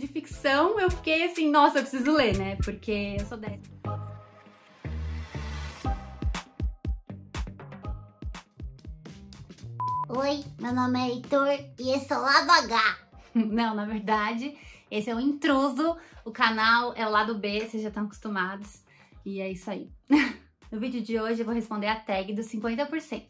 de ficção, eu fiquei assim, nossa, eu preciso ler, né? Porque eu sou dessa. Oi, meu nome é Heitor e esse é o Lado H. Não, na verdade, esse é o Intruso, o canal é o Lado B, vocês já estão acostumados. E é isso aí. No vídeo de hoje eu vou responder a tag dos 50%.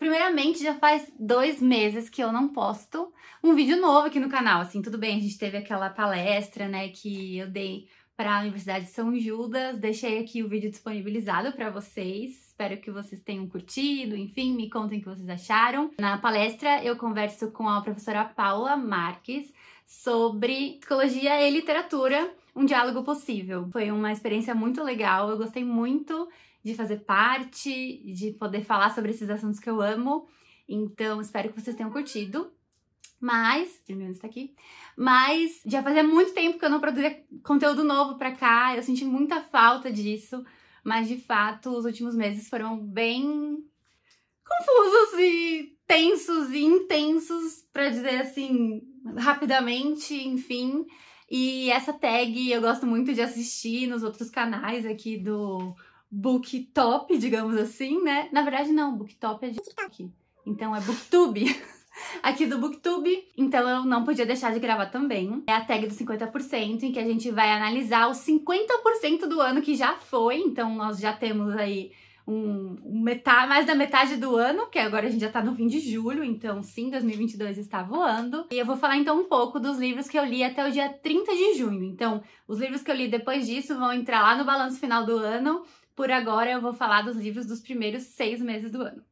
Primeiramente, já faz dois meses que eu não posto um vídeo novo aqui no canal. Assim, tudo bem, a gente teve aquela palestra, né, que eu dei para a Universidade de São Judas. Deixei aqui o vídeo disponibilizado para vocês. Espero que vocês tenham curtido, enfim, me contem o que vocês acharam. Na palestra, eu converso com a professora Paula Marques sobre psicologia e literatura, um diálogo possível. Foi uma experiência muito legal, eu gostei muito de fazer parte, de poder falar sobre esses assuntos que eu amo. Então, espero que vocês tenham curtido. Mas, Juliana está aqui. Mas já fazia muito tempo que eu não produzia conteúdo novo para cá, eu senti muita falta disso, mas de fato os últimos meses foram bem confusos e tensos e intensos, para dizer assim, rapidamente, enfim. E essa tag eu gosto muito de assistir nos outros canais aqui do booktop, digamos assim, né? Na verdade, não, booktop é de TikTok. Então é booktube. aqui do Booktube. Então eu não podia deixar de gravar também. É a tag do 50%, em que a gente vai analisar os 50% do ano que já foi. Então nós já temos aí um, um metade, mais da metade do ano, que agora a gente já tá no fim de julho, então sim, 2022 está voando. E eu vou falar então um pouco dos livros que eu li até o dia 30 de junho. Então, os livros que eu li depois disso vão entrar lá no balanço final do ano por agora, eu vou falar dos livros dos primeiros seis meses do ano.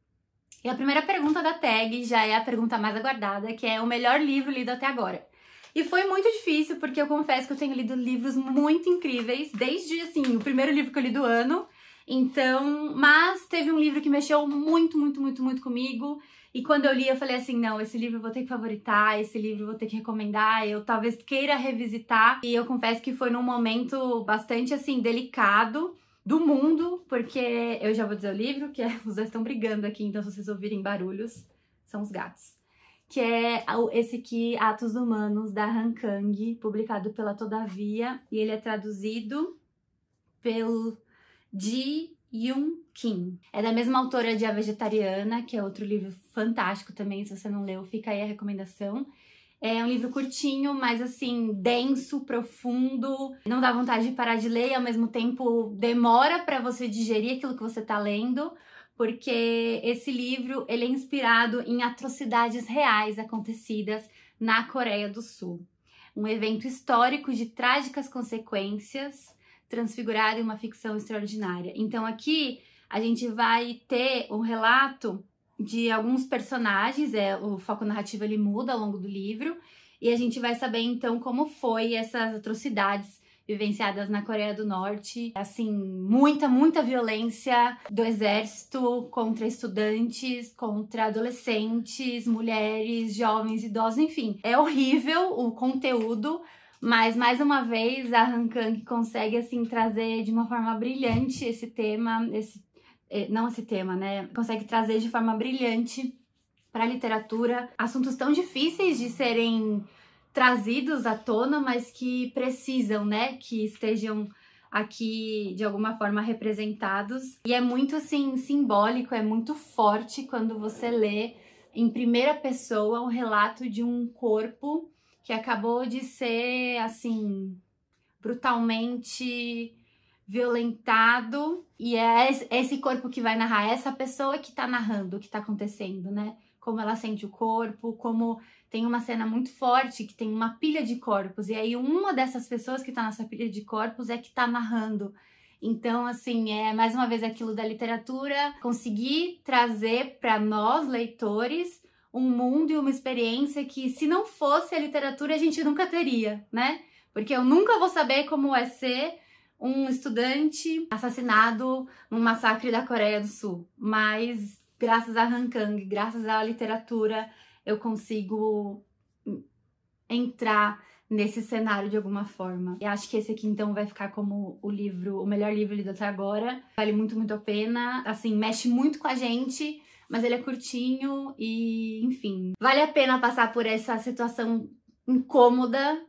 E a primeira pergunta da tag já é a pergunta mais aguardada, que é o melhor livro lido até agora. E foi muito difícil, porque eu confesso que eu tenho lido livros muito incríveis, desde assim, o primeiro livro que eu li do ano. Então, mas teve um livro que mexeu muito, muito, muito, muito comigo. E quando eu li, eu falei assim: não, esse livro eu vou ter que favoritar, esse livro eu vou ter que recomendar, eu talvez queira revisitar. E eu confesso que foi num momento bastante assim delicado do mundo, porque eu já vou dizer o livro, que é, os dois estão brigando aqui, então se vocês ouvirem barulhos, são os gatos. Que é esse aqui, Atos Humanos, da Han Kang, publicado pela Todavia, e ele é traduzido pelo Ji Yun Kim. É da mesma autora de A Vegetariana, que é outro livro fantástico também, se você não leu, fica aí a recomendação. É um livro curtinho, mas assim, denso, profundo. Não dá vontade de parar de ler e ao mesmo tempo demora para você digerir aquilo que você tá lendo, porque esse livro, ele é inspirado em atrocidades reais acontecidas na Coreia do Sul. Um evento histórico de trágicas consequências, transfigurado em uma ficção extraordinária. Então aqui a gente vai ter um relato de alguns personagens, é, o foco narrativo ele muda ao longo do livro, e a gente vai saber então como foi essas atrocidades vivenciadas na Coreia do Norte, assim, muita, muita violência do exército contra estudantes, contra adolescentes, mulheres, jovens, idosos, enfim. É horrível o conteúdo, mas mais uma vez a Han Kang consegue assim trazer de uma forma brilhante esse tema, esse é, não esse tema, né? Consegue trazer de forma brilhante para a literatura assuntos tão difíceis de serem trazidos à tona, mas que precisam, né, que estejam aqui de alguma forma representados. E é muito assim simbólico, é muito forte quando você lê em primeira pessoa o um relato de um corpo que acabou de ser assim brutalmente violentado e é esse corpo que vai narrar, é essa pessoa que tá narrando o que tá acontecendo, né? Como ela sente o corpo, como tem uma cena muito forte que tem uma pilha de corpos e aí uma dessas pessoas que tá nessa pilha de corpos é que tá narrando. Então, assim, é mais uma vez aquilo da literatura, conseguir trazer para nós leitores um mundo e uma experiência que se não fosse a literatura a gente nunca teria, né? Porque eu nunca vou saber como é ser um estudante assassinado no massacre da Coreia do Sul, mas graças a Han Kang, graças à literatura, eu consigo entrar nesse cenário de alguma forma. E acho que esse aqui então vai ficar como o livro, o melhor livro lido até agora. Vale muito, muito a pena. Assim, mexe muito com a gente, mas ele é curtinho e, enfim, vale a pena passar por essa situação incômoda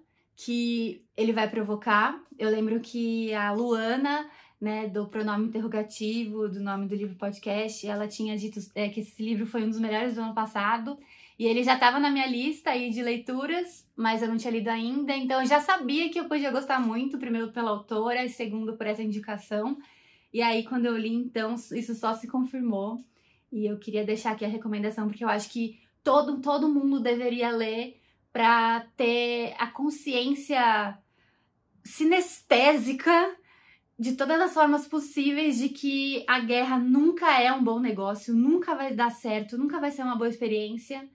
que ele vai provocar. Eu lembro que a Luana, né, do pronome interrogativo, do nome do livro podcast, ela tinha dito é, que esse livro foi um dos melhores do ano passado. E ele já estava na minha lista aí de leituras, mas eu não tinha lido ainda, então eu já sabia que eu podia gostar muito, primeiro pela autora e segundo por essa indicação. E aí quando eu li, então, isso só se confirmou. E eu queria deixar aqui a recomendação porque eu acho que todo todo mundo deveria ler para ter a consciência sinestésica de todas as formas possíveis de que a guerra nunca é um bom negócio, nunca vai dar certo, nunca vai ser uma boa experiência.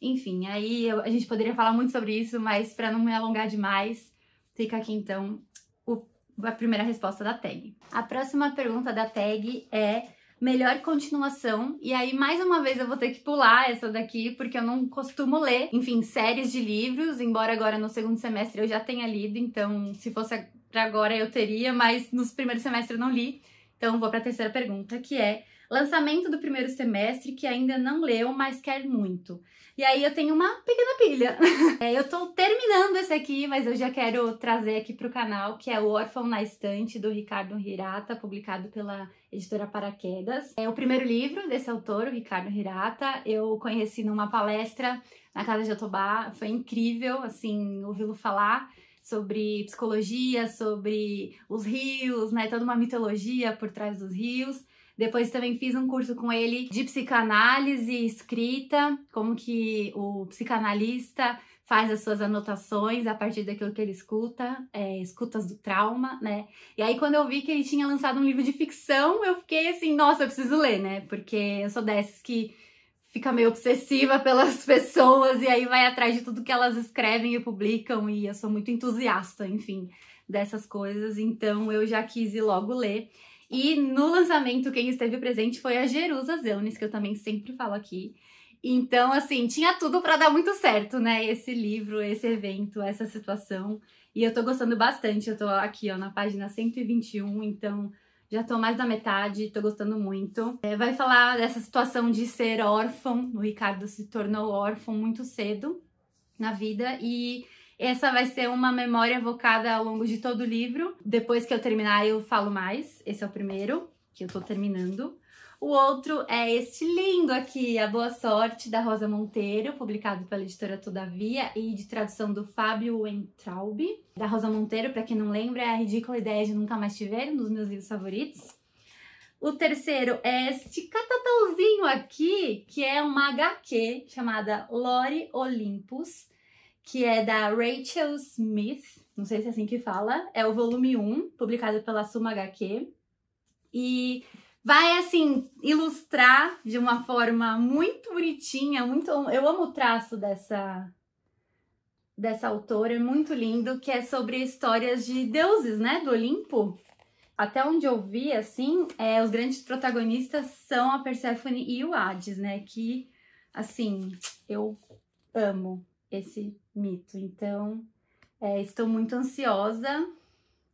Enfim, aí eu, a gente poderia falar muito sobre isso, mas para não me alongar demais, fica aqui então o, a primeira resposta da tag. A próxima pergunta da tag é melhor continuação. E aí, mais uma vez, eu vou ter que pular essa daqui, porque eu não costumo ler, enfim, séries de livros, embora agora no segundo semestre eu já tenha lido, então se fosse para agora eu teria, mas nos primeiros semestres eu não li. Então, vou para a terceira pergunta, que é Lançamento do primeiro semestre que ainda não leu, mas quer muito. E aí eu tenho uma pequena pilha. é, eu tô terminando esse aqui, mas eu já quero trazer aqui pro canal, que é o Órfão na Estante, do Ricardo Hirata, publicado pela editora Paraquedas. É o primeiro livro desse autor, o Ricardo Hirata. Eu conheci numa palestra na Casa de Otobá. Foi incrível, assim, ouvi-lo falar sobre psicologia, sobre os rios, né? Toda uma mitologia por trás dos rios. Depois também fiz um curso com ele de psicanálise e escrita, como que o psicanalista faz as suas anotações a partir daquilo que ele escuta, é, escutas do trauma, né? E aí, quando eu vi que ele tinha lançado um livro de ficção, eu fiquei assim, nossa, eu preciso ler, né? Porque eu sou dessas que fica meio obsessiva pelas pessoas e aí vai atrás de tudo que elas escrevem e publicam, e eu sou muito entusiasta, enfim, dessas coisas, então eu já quis ir logo ler. E no lançamento, quem esteve presente foi a Jerusa que eu também sempre falo aqui. Então, assim, tinha tudo para dar muito certo, né? Esse livro, esse evento, essa situação. E eu tô gostando bastante. Eu tô aqui, ó, na página 121, então já tô mais da metade, tô gostando muito. É, vai falar dessa situação de ser órfão. O Ricardo se tornou órfão muito cedo na vida e essa vai ser uma memória evocada ao longo de todo o livro. Depois que eu terminar, eu falo mais. Esse é o primeiro que eu tô terminando. O outro é este lindo aqui, A Boa Sorte, da Rosa Monteiro, publicado pela editora Todavia e de tradução do Fábio Entraub. Da Rosa Monteiro, para quem não lembra, é A Ridícula Ideia de Nunca Mais Te Ver, um dos meus livros favoritos. O terceiro é este catatãozinho aqui, que é uma HQ chamada Lore Olympus, que é da Rachel Smith, não sei se é assim que fala, é o volume 1, publicado pela Suma HQ. E vai assim ilustrar de uma forma muito bonitinha, muito eu amo o traço dessa dessa autora, é muito lindo, que é sobre histórias de deuses, né, do Olimpo. Até onde eu vi, assim, é, os grandes protagonistas são a Perséfone e o Hades, né, que, assim, eu amo esse mito. Então, é, estou muito ansiosa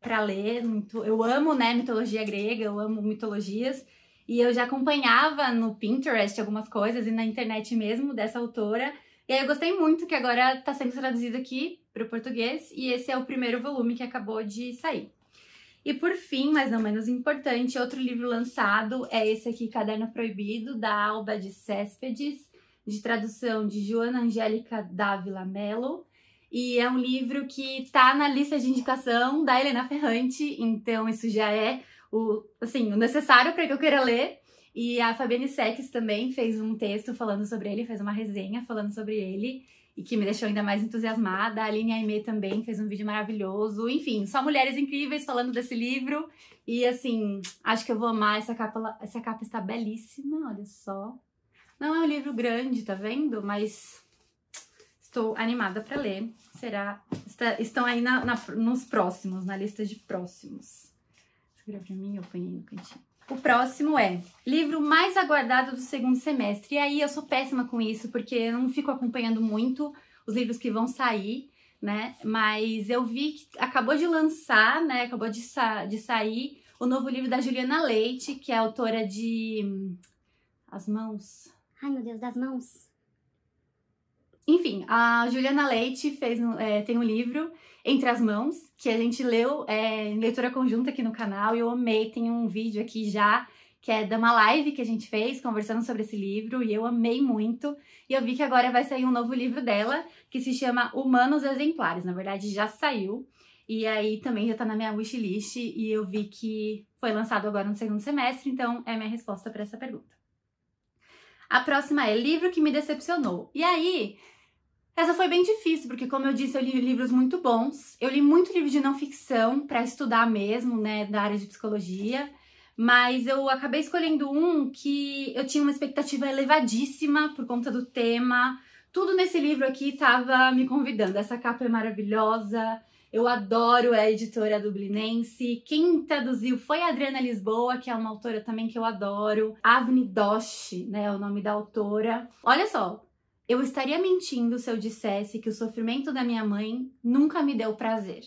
para ler. Muito, eu amo, né, mitologia grega, eu amo mitologias. E eu já acompanhava no Pinterest algumas coisas e na internet mesmo dessa autora. E aí eu gostei muito que agora está sendo traduzido aqui para o português e esse é o primeiro volume que acabou de sair. E por fim, mas não menos importante, outro livro lançado é esse aqui, Caderno Proibido, da Alba de Céspedes de tradução de Joana Angélica Dávila Mello. E é um livro que está na lista de indicação da Helena Ferrante, então isso já é o, assim, o necessário para que eu queira ler. E a Fabiane Seques também fez um texto falando sobre ele, fez uma resenha falando sobre ele, e que me deixou ainda mais entusiasmada. A Aline Aime também fez um vídeo maravilhoso. Enfim, só mulheres incríveis falando desse livro. E assim, acho que eu vou amar essa capa. Essa capa está belíssima, olha só. Não é um livro grande, tá vendo? Mas estou animada para ler. Será? Está, estão aí na, na, nos próximos, na lista de próximos. Segura para mim, eu ponho no cantinho. O próximo é livro mais aguardado do segundo semestre. E aí eu sou péssima com isso, porque eu não fico acompanhando muito os livros que vão sair, né? Mas eu vi que acabou de lançar, né? Acabou de, sa de sair o novo livro da Juliana Leite, que é autora de As Mãos. Ai, meu Deus, das mãos. Enfim, a Juliana Leite fez, é, tem um livro, Entre as Mãos, que a gente leu é, em leitura conjunta aqui no canal e eu amei. Tem um vídeo aqui já que é da uma live que a gente fez conversando sobre esse livro e eu amei muito. E eu vi que agora vai sair um novo livro dela que se chama Humanos Exemplares. Na verdade, já saiu. E aí também já tá na minha wishlist e eu vi que foi lançado agora no segundo semestre, então é a minha resposta para essa pergunta. A próxima é livro que me decepcionou. E aí, essa foi bem difícil, porque como eu disse, eu li livros muito bons. Eu li muito livro de não ficção para estudar mesmo, né, da área de psicologia, mas eu acabei escolhendo um que eu tinha uma expectativa elevadíssima por conta do tema. Tudo nesse livro aqui estava me convidando. Essa capa é maravilhosa. Eu adoro a editora dublinense. Quem traduziu foi a Adriana Lisboa, que é uma autora também que eu adoro. Avni Doshi, né, é o nome da autora. Olha só, eu estaria mentindo se eu dissesse que o sofrimento da minha mãe nunca me deu prazer.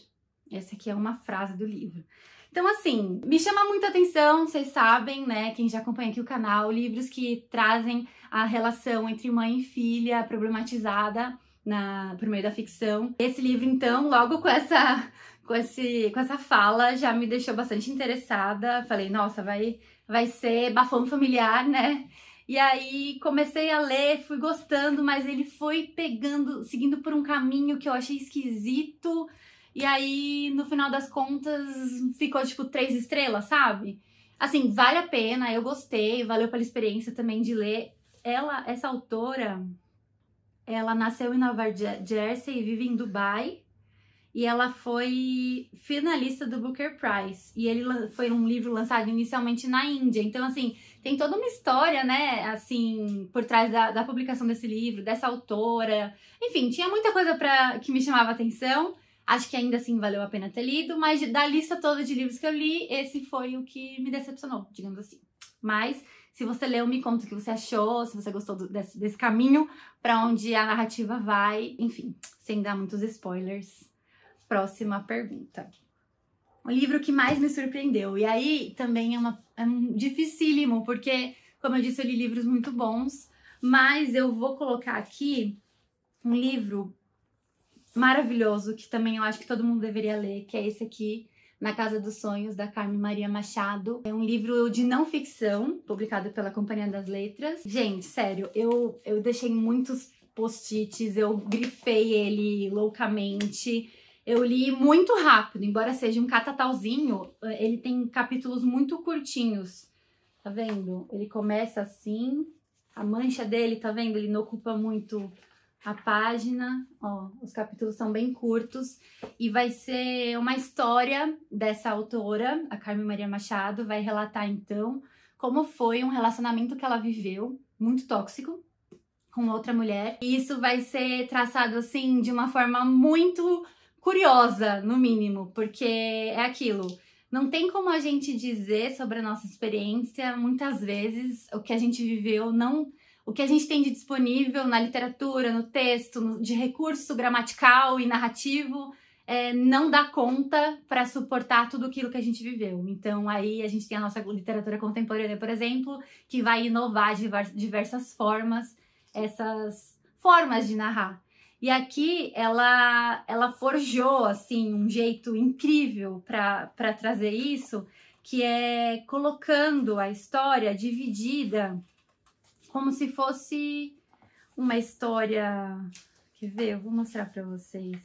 Essa aqui é uma frase do livro. Então, assim, me chama muita atenção, vocês sabem, né? Quem já acompanha aqui o canal, livros que trazem a relação entre mãe e filha problematizada na, por meio da ficção. Esse livro, então, logo com essa, com, esse, com essa fala, já me deixou bastante interessada. Falei, nossa, vai, vai ser bafão familiar, né? E aí comecei a ler, fui gostando, mas ele foi pegando, seguindo por um caminho que eu achei esquisito. E aí, no final das contas, ficou tipo três estrelas, sabe? Assim, vale a pena, eu gostei, valeu pela experiência também de ler. Ela, essa autora, ela nasceu em Nova Jersey e vive em Dubai. E ela foi finalista do Booker Prize. E ele foi um livro lançado inicialmente na Índia. Então, assim, tem toda uma história, né? Assim, por trás da, da publicação desse livro, dessa autora. Enfim, tinha muita coisa pra, que me chamava atenção. Acho que ainda assim valeu a pena ter lido, mas da lista toda de livros que eu li, esse foi o que me decepcionou, digamos assim. Mas se você leu, me conta o que você achou, se você gostou do, desse, desse caminho para onde a narrativa vai, enfim, sem dar muitos spoilers. Próxima pergunta. O livro que mais me surpreendeu. E aí também é, uma, é um dificílimo, porque, como eu disse, eu li livros muito bons, mas eu vou colocar aqui um livro maravilhoso que também eu acho que todo mundo deveria ler, que é esse aqui, na Casa dos Sonhos, da Carmen Maria Machado. É um livro de não ficção, publicado pela Companhia das Letras. Gente, sério, eu, eu deixei muitos post-its, eu grifei ele loucamente. Eu li muito rápido, embora seja um catatauzinho, eh, ele tem capítulos muito curtinhos. Tá vendo? Ele começa assim, a mancha dele, tá vendo? Ele não ocupa muito a página, ó, os capítulos são bem curtos e vai ser uma história dessa autora, a Carmen Maria Machado, vai relatar então como foi um relacionamento que ela viveu, muito tóxico, com outra mulher. E isso vai ser traçado assim de uma forma muito curiosa, no mínimo, porque é aquilo. Não tem como a gente dizer sobre a nossa experiência, muitas vezes o que a gente viveu não o que a gente tem de disponível na literatura, no texto, no, de recurso gramatical e narrativo, é, não dá conta para suportar tudo aquilo que a gente viveu. Então, aí a gente tem a nossa literatura contemporânea, por exemplo, que vai inovar de diversas formas essas formas de narrar. E aqui ela, ela forjou assim um jeito incrível para trazer isso, que é colocando a história dividida como se fosse uma história. Quer ver? Eu vou mostrar para vocês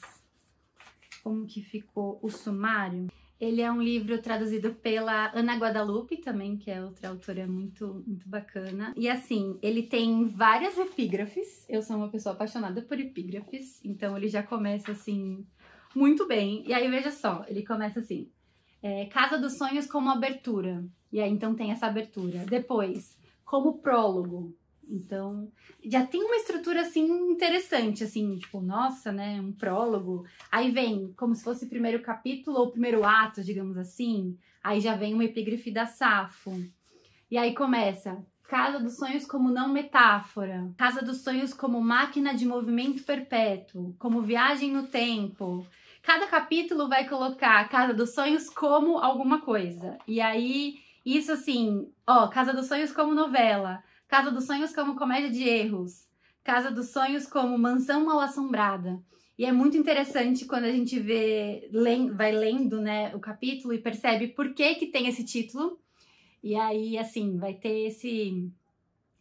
como que ficou o sumário. Ele é um livro traduzido pela Ana Guadalupe também, que é outra autora muito, muito bacana. E assim, ele tem várias epígrafes. Eu sou uma pessoa apaixonada por epígrafes, então ele já começa assim muito bem. E aí veja só, ele começa assim: é, Casa dos Sonhos como abertura. E aí então tem essa abertura. Depois, como prólogo. Então, já tem uma estrutura assim interessante, assim, tipo, nossa, né, um prólogo. Aí vem como se fosse o primeiro capítulo ou primeiro ato, digamos assim. Aí já vem uma epígrafe da Safo. E aí começa: Casa dos sonhos como não metáfora, Casa dos sonhos como máquina de movimento perpétuo, como viagem no tempo. Cada capítulo vai colocar Casa dos sonhos como alguma coisa. E aí isso assim, ó, Casa dos Sonhos como novela, Casa dos Sonhos como comédia de erros, Casa dos Sonhos como mansão mal assombrada. E é muito interessante quando a gente vê, vai lendo, né, o capítulo e percebe por que que tem esse título. E aí, assim, vai ter esse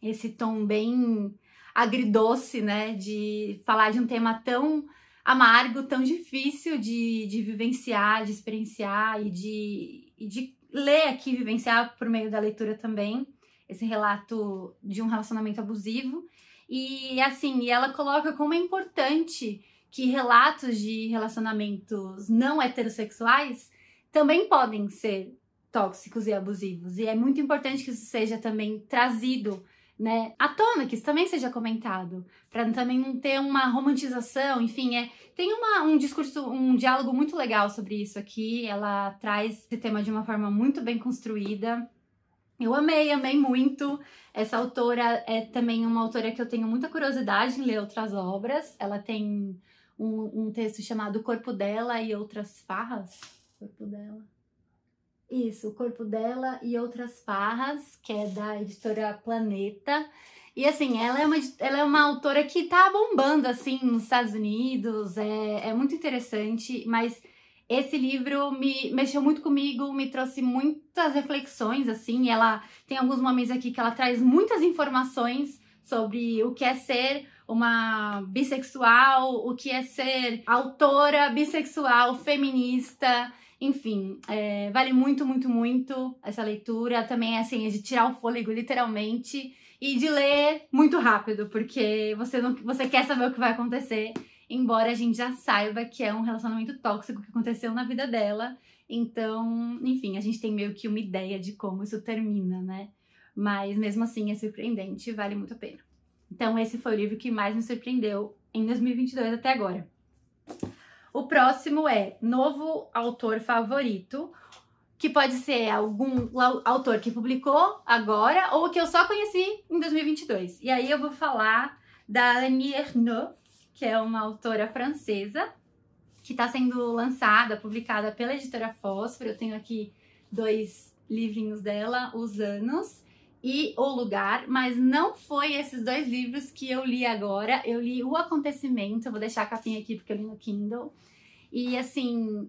esse tom bem agridoce, né, de falar de um tema tão amargo, tão difícil de, de vivenciar, de experienciar e de, e de ler aqui, vivenciar por meio da leitura também, esse relato de um relacionamento abusivo. E assim, ela coloca como é importante que relatos de relacionamentos não heterossexuais também podem ser tóxicos e abusivos. E é muito importante que isso seja também trazido né, à tona, que isso também seja comentado, para também não ter uma romantização, enfim, é, tem uma, um discurso, um diálogo muito legal sobre isso aqui, ela traz esse tema de uma forma muito bem construída, eu amei, amei muito. Essa autora é também uma autora que eu tenho muita curiosidade em ler outras obras. Ela tem um, um texto chamado Corpo dela e outras farras. Corpo dela. Isso, o corpo dela e outras farras, que é da editora Planeta. E assim, ela é uma, ela é uma autora que tá bombando assim nos Estados Unidos, é, é muito interessante, mas esse livro me mexeu muito comigo, me trouxe muitas reflexões, assim, ela tem alguns momentos aqui que ela traz muitas informações sobre o que é ser uma bissexual, o que é ser autora bissexual, feminista. Enfim, é, vale muito, muito, muito essa leitura. Também é assim, é de tirar o fôlego, literalmente, e de ler muito rápido, porque você, não, você quer saber o que vai acontecer, embora a gente já saiba que é um relacionamento tóxico que aconteceu na vida dela. Então, enfim, a gente tem meio que uma ideia de como isso termina, né? Mas mesmo assim é surpreendente e vale muito a pena. Então, esse foi o livro que mais me surpreendeu em 2022 até agora. O próximo é novo autor favorito, que pode ser algum autor que publicou agora ou que eu só conheci em 2022. E aí eu vou falar da Annie Ernaux, que é uma autora francesa, que está sendo lançada, publicada pela editora Fósforo. Eu tenho aqui dois livrinhos dela, Os Anos e O Lugar, mas não foi esses dois livros que eu li agora. Eu li O Acontecimento, vou deixar a capinha aqui porque eu li no Kindle. E assim,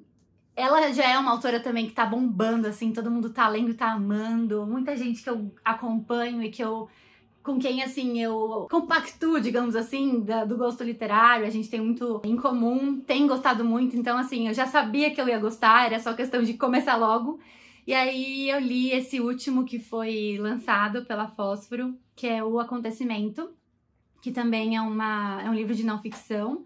ela já é uma autora também que tá bombando, assim, todo mundo tá lendo, tá amando. Muita gente que eu acompanho e que eu com quem, assim, eu compactuo, digamos assim, da, do gosto literário, a gente tem muito em comum, tem gostado muito, então, assim, eu já sabia que eu ia gostar, era só questão de começar logo. E aí eu li esse último que foi lançado pela Fósforo, que é O Acontecimento, que também é, uma, é um livro de não ficção,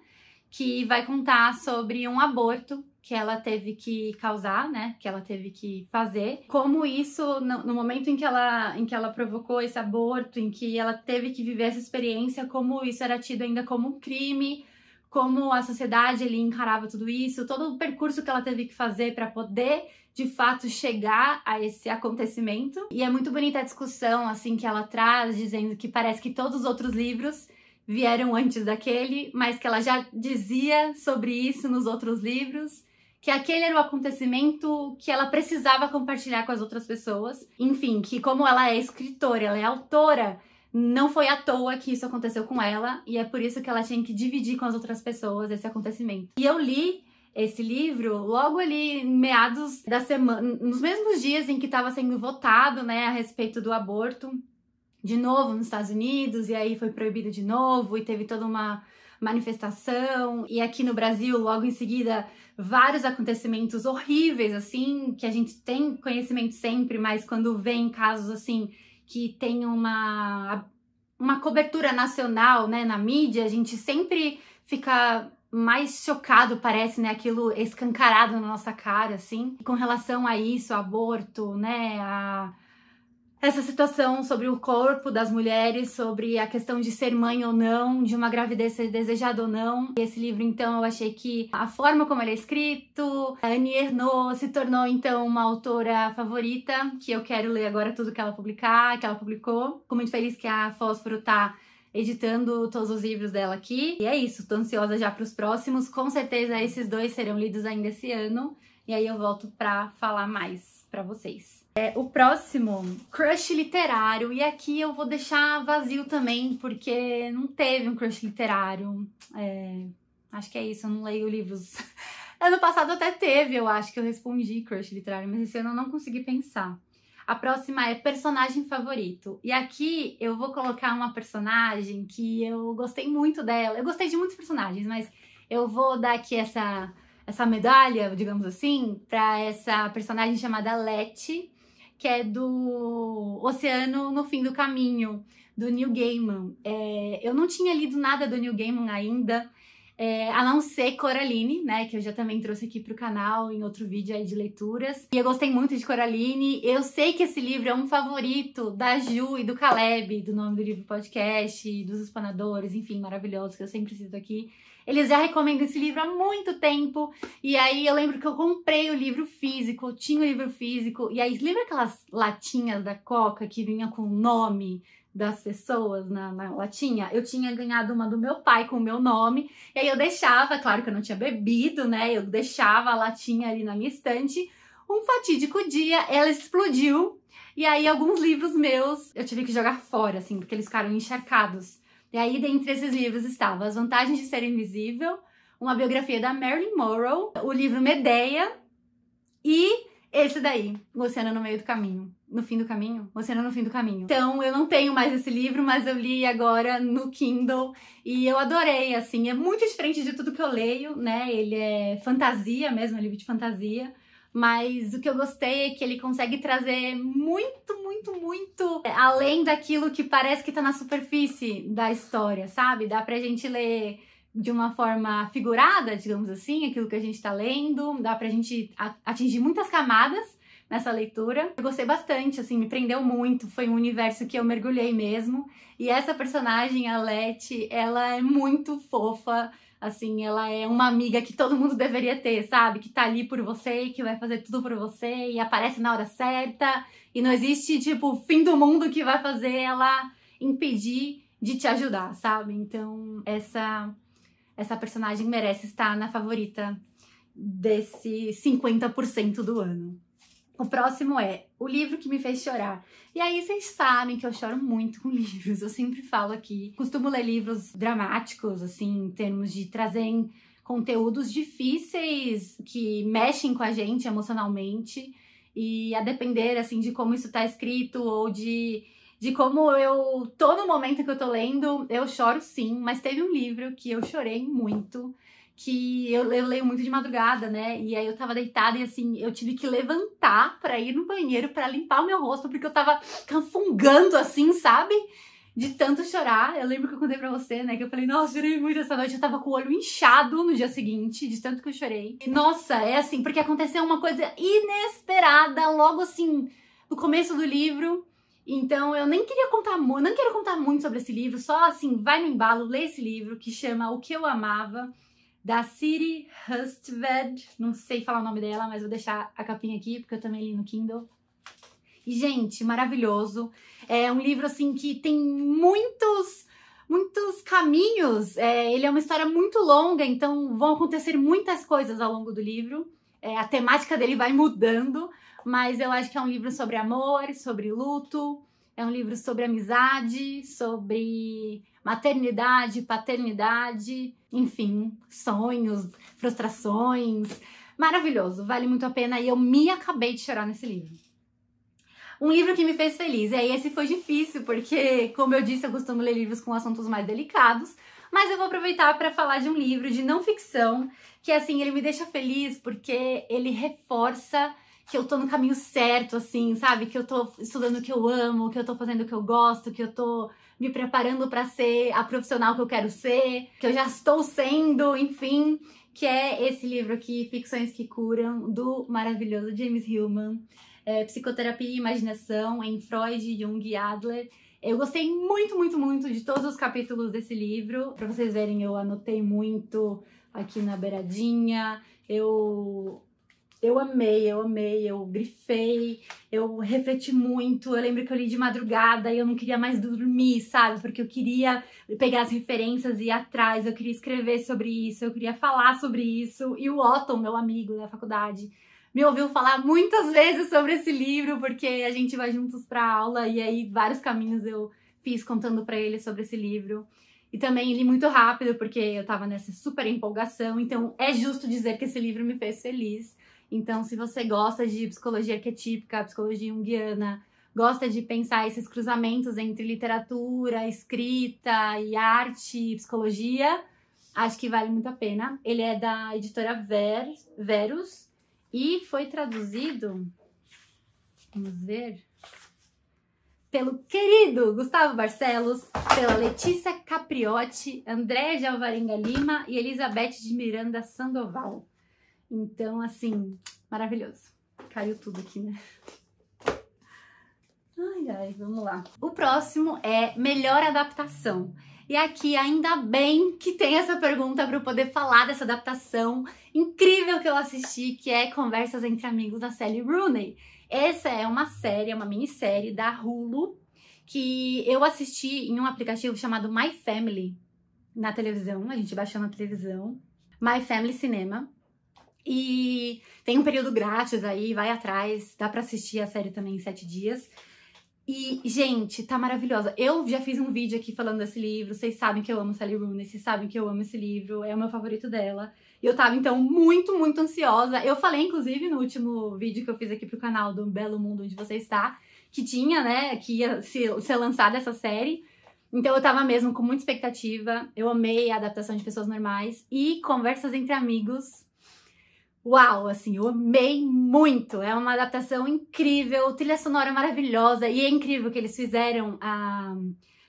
que vai contar sobre um aborto que ela teve que causar, né? Que ela teve que fazer. Como isso, no, no, momento em que, ela, em que ela provocou esse aborto, em que ela teve que viver essa experiência, como isso era tido ainda como crime, como a sociedade ele encarava tudo isso, todo o percurso que ela teve que fazer para poder de fato chegar a esse acontecimento. E é muito bonita a discussão assim que ela traz, dizendo que parece que todos os outros livros vieram antes daquele, mas que ela já dizia sobre isso nos outros livros, que aquele era o acontecimento que ela precisava compartilhar com as outras pessoas. Enfim, que como ela é escritora, ela é autora, não foi à toa que isso aconteceu com ela e é por isso que ela tinha que dividir com as outras pessoas esse acontecimento. E eu li esse livro logo ali em meados da semana, nos mesmos dias em que estava sendo votado, né, a respeito do aborto, de novo nos Estados Unidos, e aí foi proibido de novo, e teve toda uma manifestação, e aqui no Brasil, logo em seguida, vários acontecimentos horríveis, assim, que a gente tem conhecimento sempre, mas quando vem casos assim que tem uma, uma cobertura nacional, né, na mídia, a gente sempre fica mais chocado, parece, né? Aquilo escancarado na nossa cara, assim. Com relação a isso, aborto, né? A essa situação sobre o corpo das mulheres, sobre a questão de ser mãe ou não, de uma gravidez ser desejada ou não. Esse livro, então, eu achei que a forma como ele é escrito, a Annie Ernaux se tornou, então, uma autora favorita, que eu quero ler agora tudo que ela publicar, que ela publicou. Fico muito feliz que a Fósforo tá editando todos os livros dela aqui. E é isso, tô ansiosa já para os próximos. Com certeza esses dois serão lidos ainda esse ano. E aí eu volto para falar mais para vocês. É, o próximo, crush literário. E aqui eu vou deixar vazio também, porque não teve um crush literário. É, acho que é isso, eu não leio livros. ano passado até teve, eu acho que eu respondi crush literário, mas esse ano eu não consegui pensar. A próxima é personagem favorito. E aqui eu vou colocar uma personagem que eu gostei muito dela. Eu gostei de muitos personagens, mas eu vou dar aqui essa, essa medalha, digamos assim, para essa personagem chamada Letty, que é do Oceano no Fim do Caminho, do Neil Gaiman. É, eu não tinha lido nada do Neil Gaiman ainda. É, a não ser Coraline, né? Que eu já também trouxe aqui pro canal em outro vídeo aí de leituras. E eu gostei muito de Coraline. Eu sei que esse livro é um favorito da Ju e do Caleb, do nome do livro podcast, dos espanadores, enfim, maravilhoso, que eu sempre cito aqui. Eles já recomendam esse livro há muito tempo. E aí eu lembro que eu comprei o livro físico, tinha o livro físico. E aí, lembra aquelas latinhas da Coca que vinha com o nome? das pessoas na, na, latinha, eu tinha ganhado uma do meu pai com o meu nome, e aí eu deixava, claro que eu não tinha bebido, né? Eu deixava a latinha ali na minha estante. Um fatídico dia, ela explodiu, e aí alguns livros meus eu tive que jogar fora, assim, porque eles ficaram encharcados. E aí, dentre esses livros, estava As Vantagens de Ser Invisível, uma biografia da Marilyn Monroe, o livro Medeia e esse daí, Luciana no Meio do Caminho no fim do caminho? você era no fim do caminho. Então, eu não tenho mais esse livro, mas eu li agora no Kindle e eu adorei, assim, é muito diferente de tudo que eu leio, né? Ele é fantasia mesmo, é um livro de fantasia. Mas o que eu gostei é que ele consegue trazer muito, muito, muito é, além daquilo que parece que tá na superfície da história, sabe? Dá pra gente ler de uma forma figurada, digamos assim, aquilo que a gente tá lendo, dá pra gente atingir muitas camadas nessa leitura. Eu gostei bastante, assim, me prendeu muito, foi um universo que eu mergulhei mesmo. E essa personagem, a Leti, ela é muito fofa, assim, ela é uma amiga que todo mundo deveria ter, sabe? Que tá ali por você, que vai fazer tudo por você e aparece na hora certa. E não existe, tipo, fim do mundo que vai fazer ela impedir de te ajudar, sabe? Então, essa essa personagem merece estar na favorita desse 50% do ano. O próximo é o livro que me fez chorar. E aí vocês sabem que eu choro muito com livros, eu sempre falo aqui. Costumo ler livros dramáticos, assim, em termos de trazerem conteúdos difíceis que mexem com a gente emocionalmente. E a depender, assim, de como isso tá escrito ou de, de como eu tô no momento que eu tô lendo, eu choro sim. Mas teve um livro que eu chorei muito que eu, eu, leio muito de madrugada, né? E aí eu tava deitada e assim, eu tive que levantar para ir no banheiro para limpar o meu rosto, porque eu tava canfungando assim, sabe? De tanto chorar. Eu lembro que eu contei pra você, né? Que eu falei, nossa, chorei muito essa noite. Eu tava com o olho inchado no dia seguinte, de tanto que eu chorei. E, nossa, é assim, porque aconteceu uma coisa inesperada logo assim, no começo do livro. Então eu nem queria contar muito, não quero contar muito sobre esse livro, só assim, vai no embalo, lê esse livro que chama O Que Eu Amava da Siri Hustved. Não sei falar o nome dela, mas vou deixar a capinha aqui, porque eu também li no Kindle. E, gente, maravilhoso. É um livro, assim, que tem muitos, muitos caminhos. É, ele é uma história muito longa, então vão acontecer muitas coisas ao longo do livro. É, a temática dele vai mudando, mas eu acho que é um livro sobre amor, sobre luto. É um livro sobre amizade, sobre maternidade, paternidade, enfim, sonhos, frustrações. Maravilhoso, vale muito a pena e eu me acabei de chorar nesse livro. Um livro que me fez feliz. E aí, esse foi difícil, porque, como eu disse, eu costumo ler livros com assuntos mais delicados, mas eu vou aproveitar para falar de um livro de não ficção que assim ele me deixa feliz porque ele reforça que eu tô no caminho certo, assim, sabe? Que eu tô estudando o que eu amo, que eu tô fazendo o que eu gosto, que eu tô me preparando para ser a profissional que eu quero ser, que eu já estou sendo, enfim, que é esse livro aqui, Ficções que Curam, do maravilhoso James Hillman, é, Psicoterapia e Imaginação, em Freud, Jung e Adler. Eu gostei muito, muito, muito de todos os capítulos desse livro. Para vocês verem, eu anotei muito aqui na beiradinha. Eu eu amei, eu amei, eu grifei, eu refleti muito. Eu lembro que eu li de madrugada e eu não queria mais dormir, sabe? Porque eu queria pegar as referências e ir atrás, eu queria escrever sobre isso, eu queria falar sobre isso. E o Otton, meu amigo da faculdade, me ouviu falar muitas vezes sobre esse livro, porque a gente vai juntos para aula e aí vários caminhos eu fiz contando para ele sobre esse livro. E também li muito rápido, porque eu tava nessa super empolgação, então é justo dizer que esse livro me fez feliz. Então, se você gosta de psicologia arquetípica, é psicologia junguiana, gosta de pensar esses cruzamentos entre literatura, escrita e arte e psicologia, acho que vale muito a pena. Ele é da editora Ver, Verus e foi traduzido, vamos ver, pelo querido Gustavo Barcelos, pela Letícia Capriotti, Andréa de Alvarenga Lima e Elizabeth de Miranda Sandoval. Então, assim, maravilhoso. Caiu tudo aqui, né? Ai, ai, vamos lá. O próximo é melhor adaptação. E aqui, ainda bem que tem essa pergunta para eu poder falar dessa adaptação incrível que eu assisti, que é Conversas entre Amigos da Sally Rooney. Essa é uma série, é uma minissérie da Hulu, que eu assisti em um aplicativo chamado My Family na televisão, a gente baixou na televisão, My Family Cinema. E tem um período grátis aí, vai atrás, dá para assistir a série também em sete dias. E, gente, tá maravilhosa. Eu já fiz um vídeo aqui falando desse livro, vocês sabem que eu amo Sally Rooney, vocês sabem que eu amo esse livro, é o meu favorito dela. E eu tava, então, muito, muito ansiosa. Eu falei, inclusive, no último vídeo que eu fiz aqui pro canal do Belo Mundo Onde Você Está, que tinha, né, que ia ser, ser lançada essa série. Então eu tava mesmo com muita expectativa, eu amei a adaptação de pessoas normais e conversas entre amigos Uau, assim, eu amei muito. É uma adaptação incrível, trilha sonora maravilhosa e é incrível que eles fizeram a ah,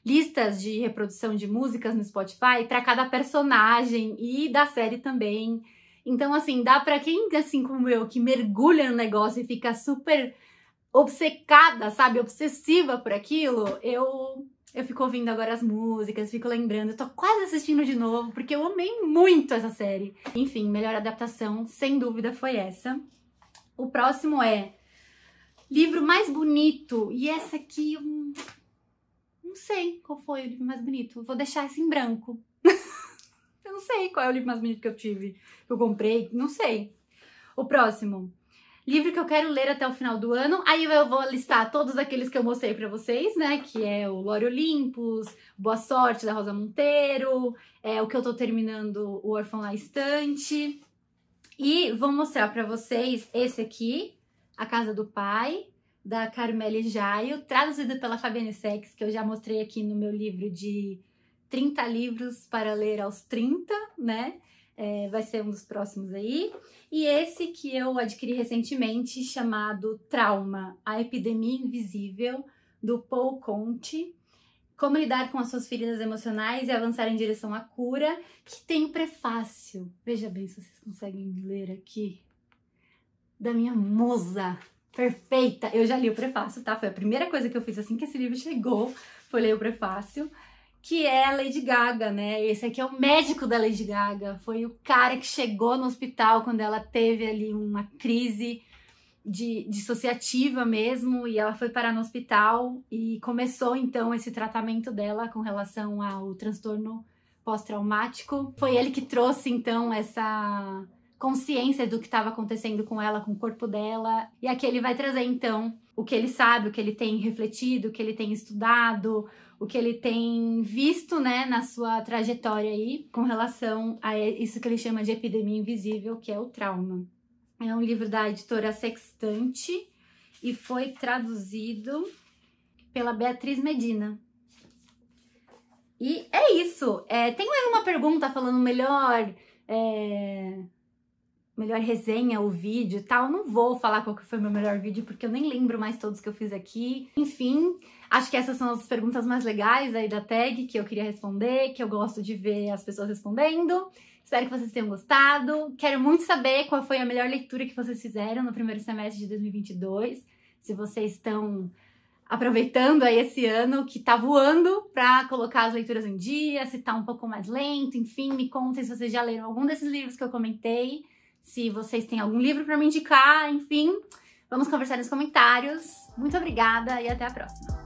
listas de reprodução de músicas no Spotify para cada personagem e da série também. Então, assim, dá para quem, assim como eu, que mergulha no negócio e fica super obcecada, sabe, obsessiva por aquilo, eu eu fico ouvindo agora as músicas, fico lembrando, tô quase assistindo de novo, porque eu amei muito essa série. Enfim, melhor adaptação, sem dúvida, foi essa. O próximo é livro mais bonito, e essa aqui eu não sei qual foi o livro mais bonito. Vou deixar esse em branco. eu não sei qual é o livro mais bonito que eu tive, que eu comprei, não sei. O próximo, livro que eu quero ler até o final do ano. Aí eu vou listar todos aqueles que eu mostrei para vocês, né? Que é o Lore Olympus, Boa Sorte, da Rosa Monteiro, é, o que eu tô terminando, O Orphan La Estante. E vou mostrar para vocês esse aqui, A Casa do Pai, da Carmele Jaio, traduzido pela Fabiane Sex, que eu já mostrei aqui no meu livro de 30 livros para ler aos 30, né? é, vai ser um dos próximos aí. E esse que eu adquiri recentemente, chamado Trauma, a Epidemia Invisível, do Paul Conte. Como lidar com as suas feridas emocionais e avançar em direção à cura, que tem o um prefácio. Veja bem se vocês conseguem ler aqui. Da minha musa perfeita. Eu já li o prefácio, tá? Foi a primeira coisa que eu fiz assim que esse livro chegou, foi ler o prefácio que é a Lady Gaga, né? Esse aqui é o médico da Lady Gaga, foi o cara que chegou no hospital quando ela teve ali uma crise de dissociativa mesmo e ela foi parar no hospital e começou então esse tratamento dela com relação ao transtorno pós-traumático. Foi ele que trouxe então essa consciência do que estava acontecendo com ela, com o corpo dela. E aqui ele vai trazer então o que ele sabe, o que ele tem refletido, o que ele tem estudado, o que ele tem visto, né, na sua trajetória aí, com relação a isso que ele chama de epidemia invisível, que é o trauma. É um livro da editora Sextante e foi traduzido pela Beatriz Medina. E é isso. É, tem mais uma pergunta falando melhor. É melhor resenha, o vídeo e tal. Não vou falar qual que foi o meu melhor vídeo, porque eu nem lembro mais todos que eu fiz aqui. Enfim, acho que essas são as perguntas mais legais aí da tag que eu queria responder, que eu gosto de ver as pessoas respondendo. Espero que vocês tenham gostado. Quero muito saber qual foi a melhor leitura que vocês fizeram no primeiro semestre de 2022. Se vocês estão aproveitando aí esse ano que tá voando para colocar as leituras em dia, se tá um pouco mais lento, enfim, me contem se vocês já leram algum desses livros que eu comentei se vocês têm algum livro para me indicar, enfim, vamos conversar nos comentários. Muito obrigada e até a próxima.